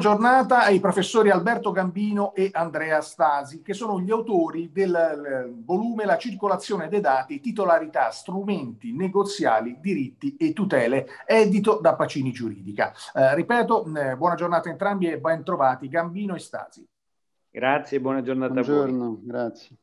giornata ai professori Alberto Gambino e Andrea Stasi, che sono gli autori del eh, volume La circolazione dei dati, titolarità, strumenti negoziali, diritti e tutele, edito da Pacini Giuridica. Eh, ripeto, mm, eh, buona giornata a entrambi e ben trovati Gambino e Stasi. Grazie, buona giornata Buongiorno, a voi. Grazie.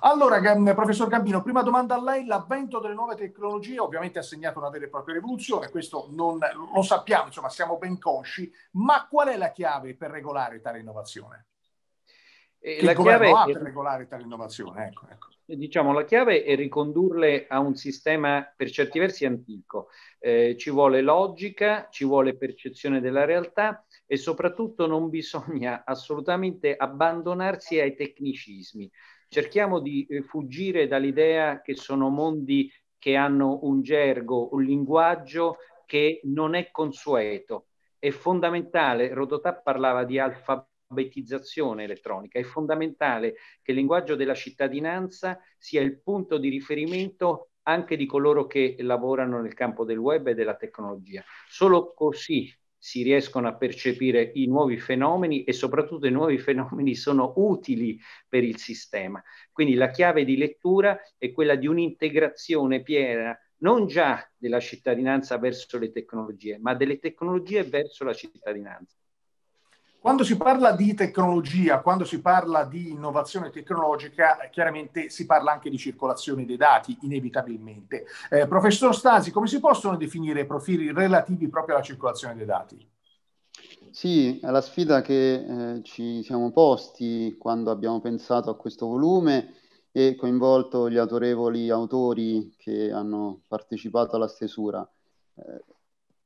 Allora, professor Gambino, prima domanda a lei. L'avvento delle nuove tecnologie ovviamente ha segnato una vera e propria rivoluzione, questo non, lo sappiamo, insomma siamo ben consci, ma qual è la chiave per regolare tale innovazione? Eh, la chiave ha è... per regolare tale innovazione? Ecco, ecco. Eh, diciamo, la chiave è ricondurle a un sistema per certi versi antico. Eh, ci vuole logica, ci vuole percezione della realtà e soprattutto non bisogna assolutamente abbandonarsi ai tecnicismi. Cerchiamo di eh, fuggire dall'idea che sono mondi che hanno un gergo, un linguaggio che non è consueto. È fondamentale, Rodotà parlava di alfabetizzazione elettronica, è fondamentale che il linguaggio della cittadinanza sia il punto di riferimento anche di coloro che lavorano nel campo del web e della tecnologia. Solo così si riescono a percepire i nuovi fenomeni e soprattutto i nuovi fenomeni sono utili per il sistema. Quindi la chiave di lettura è quella di un'integrazione piena non già della cittadinanza verso le tecnologie, ma delle tecnologie verso la cittadinanza. Quando si parla di tecnologia, quando si parla di innovazione tecnologica, eh, chiaramente si parla anche di circolazione dei dati, inevitabilmente. Eh, professor Stasi, come si possono definire profili relativi proprio alla circolazione dei dati? Sì, è la sfida che eh, ci siamo posti quando abbiamo pensato a questo volume e coinvolto gli autorevoli autori che hanno partecipato alla stesura. Eh,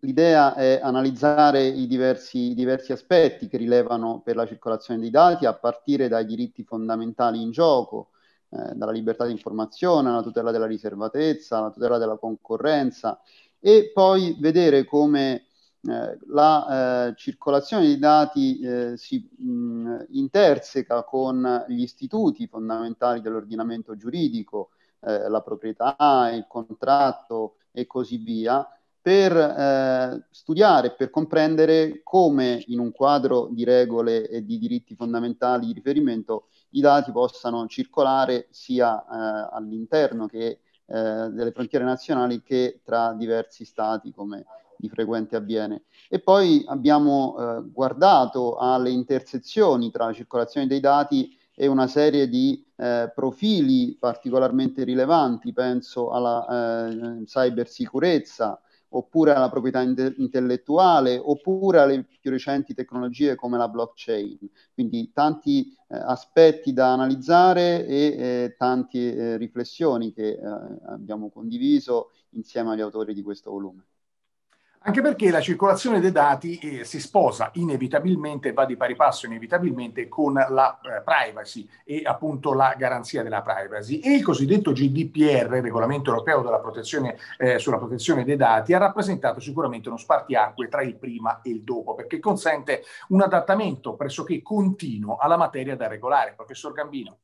L'idea è analizzare i diversi, i diversi, aspetti che rilevano per la circolazione dei dati, a partire dai diritti fondamentali in gioco, eh, dalla libertà di informazione, alla tutela della riservatezza, alla tutela della concorrenza, e poi vedere come eh, la eh, circolazione dei dati eh, si mh, interseca con gli istituti fondamentali dell'ordinamento giuridico, eh, la proprietà, il contratto e così via per eh, studiare, per comprendere come in un quadro di regole e di diritti fondamentali di riferimento i dati possano circolare sia eh, all'interno che eh, delle frontiere nazionali che tra diversi stati come di frequente avviene. E poi abbiamo eh, guardato alle intersezioni tra la circolazione dei dati e una serie di eh, profili particolarmente rilevanti, penso alla eh, cybersicurezza, oppure alla proprietà inte- intellettuale, oppure alle più recenti tecnologie come la blockchain. Quindi tanti eh, aspetti da analizzare e eh, tante eh, riflessioni che eh, abbiamo condiviso insieme agli autori di questo volume. Anche perché la circolazione dei dati eh, si sposa inevitabilmente, va di pari passo inevitabilmente con la eh, privacy e appunto la garanzia della privacy. E il cosiddetto GDPR, Regolamento Europeo protezione, eh, sulla protezione dei dati, ha rappresentato sicuramente uno spartiacque tra il prima e il dopo, perché consente un adattamento pressoché continuo alla materia da regolare. Professor Gambino.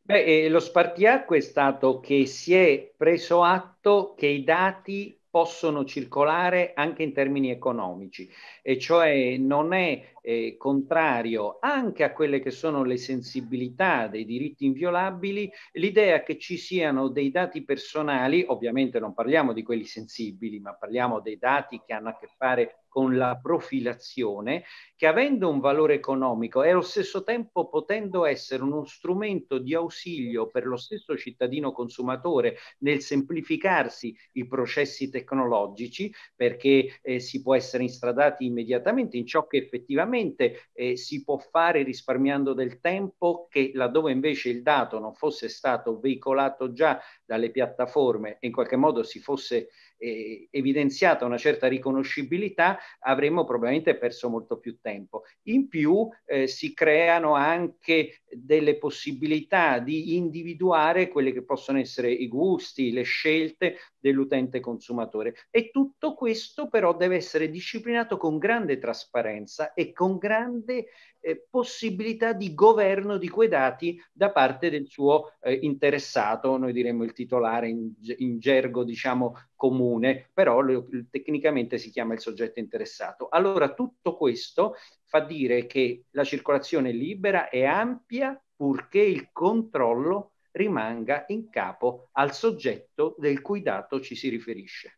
Beh, eh, lo spartiacque è stato che si è preso atto che i dati possono circolare anche in termini economici e cioè non è eh, contrario anche a quelle che sono le sensibilità dei diritti inviolabili l'idea che ci siano dei dati personali, ovviamente non parliamo di quelli sensibili ma parliamo dei dati che hanno a che fare con la profilazione, che avendo un valore economico e allo stesso tempo potendo essere uno strumento di ausilio per lo stesso cittadino consumatore nel semplificarsi i processi tecnologici, perché eh, si può essere instradati immediatamente in ciò che effettivamente eh, si può fare risparmiando del tempo che laddove invece il dato non fosse stato veicolato già dalle piattaforme e in qualche modo si fosse eh, evidenziata una certa riconoscibilità, avremmo probabilmente perso molto più tempo. In più eh, si creano anche delle possibilità di individuare quelli che possono essere i gusti, le scelte dell'utente consumatore. E tutto questo però deve essere disciplinato con grande trasparenza e con grande eh, possibilità di governo di quei dati da parte del suo eh, interessato, noi diremmo il titolare in, in gergo diciamo comune, però lo, tecnicamente si chiama il soggetto interessato. Allora tutto questo fa dire che la circolazione libera è ampia purché il controllo rimanga in capo al soggetto del cui dato ci si riferisce.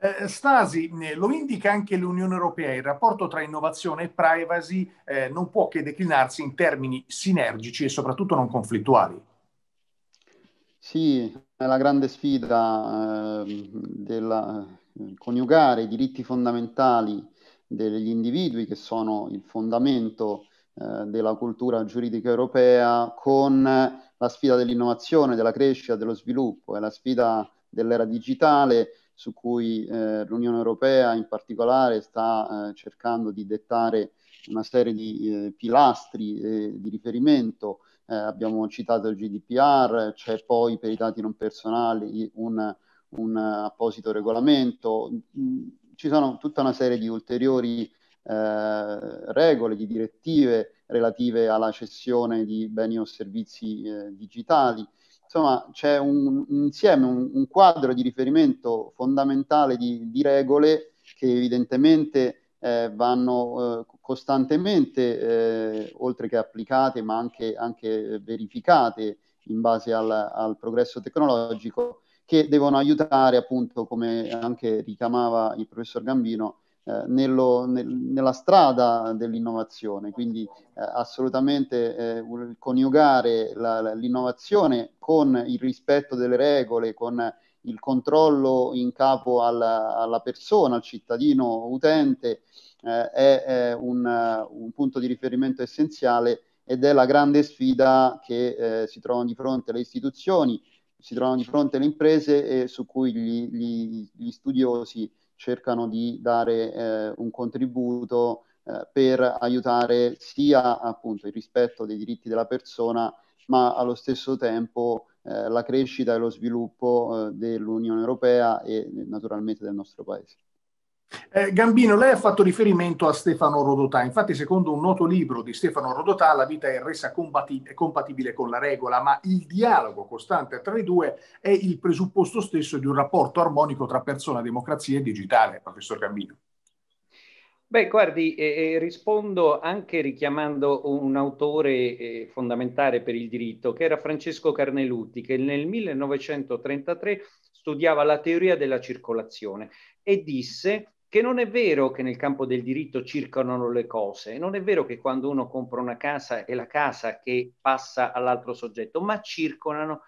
Eh, Stasi, eh, lo indica anche l'Unione Europea, il rapporto tra innovazione e privacy eh, non può che declinarsi in termini sinergici e soprattutto non conflittuali. Sì, è la grande sfida ehm, eh, della, coniugare i diritti fondamentali degli individui, che sono il fondamento eh, della cultura giuridica europea, con la sfida dell'innovazione, della crescita, dello sviluppo. È la sfida dell'era digitale su cui eh, l'Unione Europea in particolare sta eh, cercando di dettare una serie di eh, pilastri eh, di riferimento, eh, abbiamo citato il GDPR, c'è poi per i dati non personali un, un apposito regolamento, mm, ci sono tutta una serie di ulteriori eh, regole, di direttive relative alla cessione di beni o servizi eh, digitali. Insomma, c'è un, un insieme, un, un, quadro di riferimento fondamentale di, di regole che evidentemente eh, vanno eh, costantemente, eh, oltre che applicate, ma anche, anche eh, verificate in base al, al, progresso tecnologico, che devono aiutare, appunto, come anche richiamava il professor Gambino, eh, nello, nel, nella strada dell'innovazione. Quindi eh, assolutamente coniugare la, l'innovazione con il rispetto delle regole, con il controllo in capo alla, alla persona, al cittadino utente, eh, è, è un, un, punto di riferimento essenziale ed è la grande sfida che eh, si trovano di fronte le istituzioni, si trovano di fronte le imprese e su cui gli, gli, gli studiosi cercano di dare eh, un contributo eh, per aiutare sia appunto il rispetto dei diritti della persona, ma allo stesso tempo eh, la crescita e lo sviluppo eh, dell'Unione Europea e eh, naturalmente del nostro Paese. Eh, Gambino, lei ha fatto riferimento a Stefano Rodotà, infatti secondo un noto libro di Stefano Rodotà la vita è resa combati- compatibile con la regola, ma il dialogo costante tra i due è il presupposto stesso di un rapporto armonico tra persona, democrazia e digitale, professor Gambino. Beh, guardi, eh, rispondo anche richiamando un autore eh, fondamentale per il diritto, che era Francesco Carnelutti, che nel 1933 studiava la teoria della circolazione e disse che non è vero che nel campo del diritto circolano le cose, non è vero che quando uno compra una casa è la casa che passa all'altro soggetto, ma circolano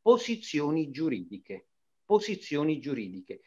posizioni giuridiche posizioni giuridiche.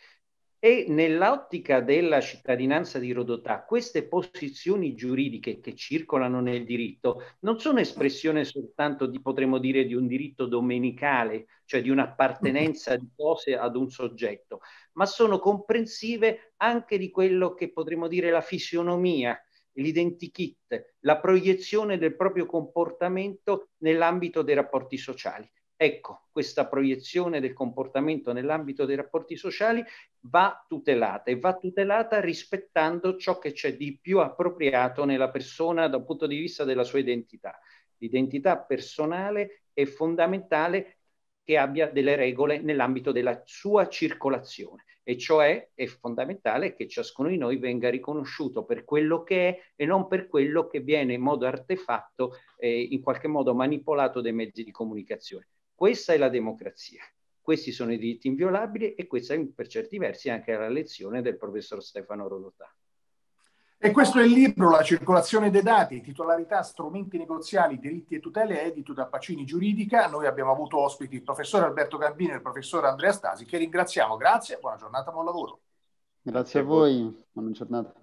E nell'ottica della cittadinanza di Rodotà, queste posizioni giuridiche che circolano nel diritto non sono espressione soltanto di, potremmo dire, di un diritto domenicale, cioè di un'appartenenza di cose ad un soggetto, ma sono comprensive anche di quello che potremmo dire la fisionomia, l'identikit, la proiezione del proprio comportamento nell'ambito dei rapporti sociali. Ecco, questa proiezione del comportamento nell'ambito dei rapporti sociali va tutelata e va tutelata rispettando ciò che c'è di più appropriato nella persona dal punto di vista della sua identità. L'identità personale è fondamentale che abbia delle regole nell'ambito della sua circolazione e cioè è fondamentale che ciascuno di noi venga riconosciuto per quello che è e non per quello che viene in modo artefatto, eh, in qualche modo manipolato dai mezzi di comunicazione. Questa è la democrazia, questi sono i diritti inviolabili e questa è per certi versi anche la lezione del professor Stefano Rodotà. E questo è il libro La circolazione dei dati, titolarità, strumenti negoziali, diritti e tutele, edito da Pacini Giuridica. Noi abbiamo avuto ospiti il professor Alberto Gambini e il professor Andrea Stasi, che ringraziamo. Grazie, buona giornata, buon lavoro. Grazie a voi, buona giornata.